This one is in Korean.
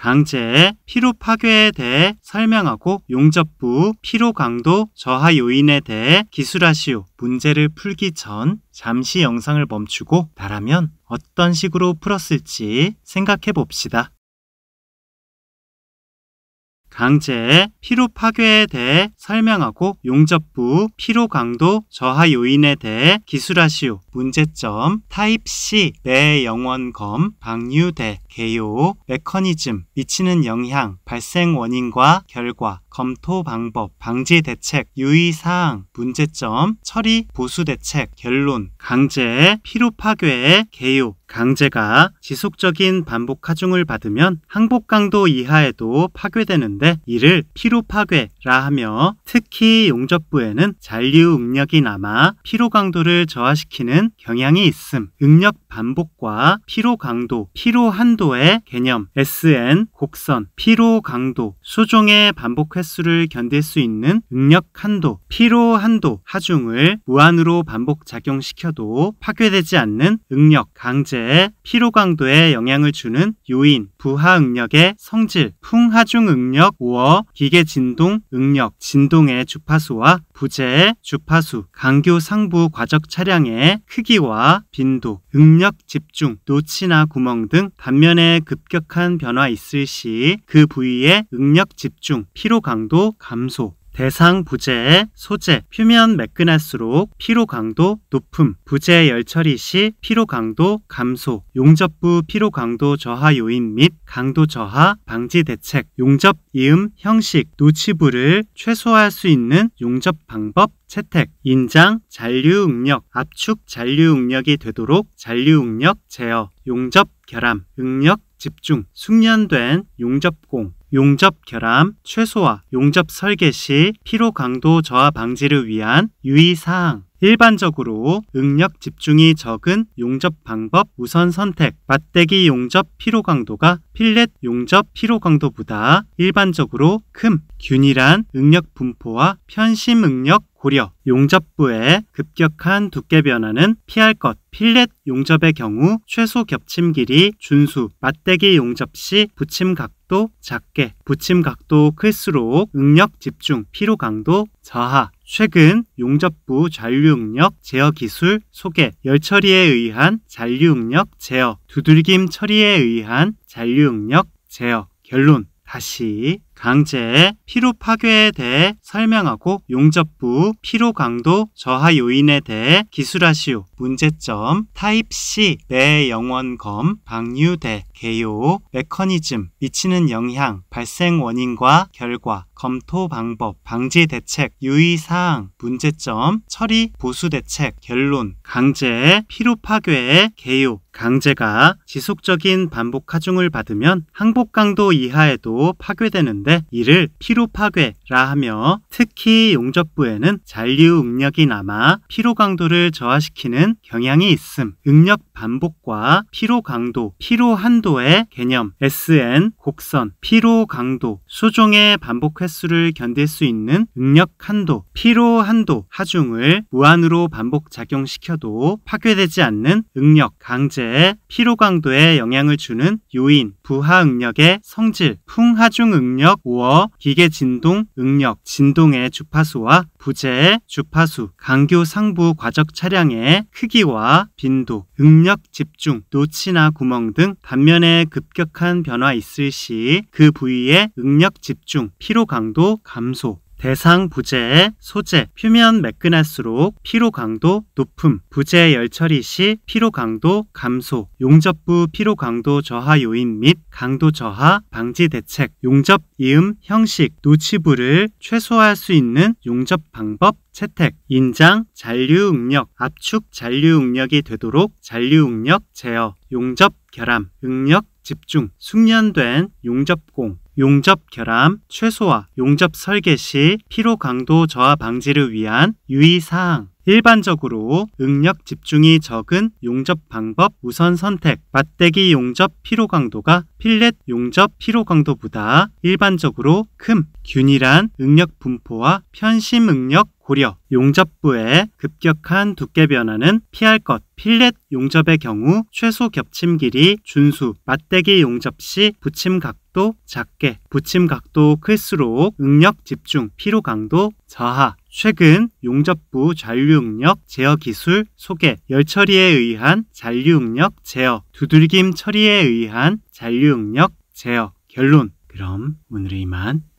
강제의 피로 파괴에 대해 설명하고 용접부 피로 강도 저하 요인에 대해 기술하시오. 문제를 풀기 전 잠시 영상을 멈추고 나라면 어떤 식으로 풀었을지 생각해 봅시다. 강제의 피로 파괴에 대해 설명하고 용접부 피로 강도 저하 요인에 대해 기술하시오. 문제점 타입 C 내 영원검 방류대 개요 메커니즘 미치는 영향 발생 원인과 결과 검토 방법 방지 대책 유의 사항 문제점 처리 보수 대책 결론 강제의 피로 파괴의 개요 강제가 지속적인 반복 하중을 받으면 항복 강도 이하에도 파괴되는데 이를 피로 파괴라 하며 특히 용접부에는 잔류 응력이 남아 피로 강도를 저하시키는 경향이 있음. 응력 반복과 피로 강도, 피로 한도의 개념, SN 곡선, 피로 강도, 수종의 반복 횟수를 견딜 수 있는 응력 한도, 피로 한도 하중을 무한으로 반복 작용시켜도 파괴되지 않는 응력 강제 체에 피로 강도에 영향을 주는 요인, 부하 응력의 성질, 풍하중 응력, 우어 기계 진동, 응력, 진동의 주파수와 부재의 주파수, 강교 상부 과적 차량의 크기와 빈도, 응력 집중, 노치나 구멍 등 단면에 급격한 변화 있을 시 그 부위의 응력 집중, 피로 강도 감소, 대상 부재의 소재, 표면 매끈할수록 피로 강도 높음, 부재 열처리 시 피로 강도 감소, 용접부 피로 강도 저하 요인 및 강도 저하 방지 대책, 용접 이음 형식, 노치부를 최소화할 수 있는 용접 방법 채택, 인장, 잔류응력, 압축 잔류응력이 되도록 잔류응력 제어, 용접 결함, 응력 집중, 숙련된 용접공, 용접 결함 최소화, 용접 설계 시 피로 강도 저하 방지를 위한 유의사항, 일반적으로 응력 집중이 적은 용접 방법 우선 선택, 맞대기 용접 피로 강도가 필렛 용접 피로 강도보다 일반적으로 큼, 균일한 응력 분포와 편심 응력 고려, 용접부의 급격한 두께 변화는 피할 것, 필렛 용접의 경우 최소 겹침 길이 준수, 맞대기 용접 시 붙임 각도 각도 작게, 붙임 각도 클수록 응력 집중, 피로 강도 저하, 최근 용접부 잔류응력 제어 기술 소개, 열처리에 의한 잔류응력 제어, 두들김 처리에 의한 잔류응력 제어, 결론, 다시 강제의 피로 파괴에 대해 설명하고 용접부 피로 강도 저하 요인에 대해 기술하시오. 문제점 타입 C 내 영원검 방류대 개요 메커니즘 미치는 영향 발생 원인과 결과 검토 방법 방지 대책 유의 사항 문제점 처리 보수 대책 결론 강제의 피로 파괴의 개요 강제가 지속적인 반복 하중을 받으면 항복 강도 이하에도 파괴되는데 있는데 네, 이를 피로 파괴라 하며 특히 용접부에는 잔류 음력이 남아 피로 강도를 저하시키는 경향이 있음. 응력 반복과 피로 강도, 피로 한도의 개념, SN 곡선, 피로 강도, 수종의 반복 횟수를 견딜 수 있는 응력 한도, 피로 한도, 하중을 무한으로 반복 작용시켜도 파괴되지 않는 응력, 강제의 피로 강도에 영향을 주는 요인, 부하응력의 성질, 풍하중응력, 우어, 기계진동, 응력, 진동의 주파수와 부재의 주파수, 강교상부 과적 차량의 크기와 빈도, 응력 집중, 노치나 구멍 등 단면에 급격한 변화 있을 시 그 부위의 응력 집중, 피로 강도 감소, 대상 부재의 소재, 표면 매끈할수록 피로 강도 높음, 부재 열처리 시 피로 강도 감소, 용접부 피로 강도 저하 요인 및 강도 저하 방지 대책, 용접 이음 형식, 노치부를 최소화할 수 있는 용접 방법 채택, 인장, 잔류응력, 압축 잔류응력이 되도록 잔류응력 제어, 용접 결함, 응력 집중, 숙련된 용접공, 용접 결함, 최소화, 용접 설계 시 피로 강도 저하 방지를 위한 유의사항 일반적으로 응력 집중이 적은 용접 방법 우선 선택, 맞대기 용접 피로 강도가 필렛 용접 피로 강도보다 일반적으로 큼, 균일한 응력 분포와 편심 응력 고려, 용접부의 급격한 두께 변화는 피할 것, 필렛 용접의 경우 최소 겹침 길이 준수, 맞대기 용접 시 붙임 각도 작게, 붙임 각도 클수록 응력 집중, 피로 강도 저하, 최근 용접부 잔류응력 제어 기술 소개, 열처리에 의한 잔류응력 제어, 두들김 처리에 의한 잔류응력 제어. 결론. 그럼 오늘의 이만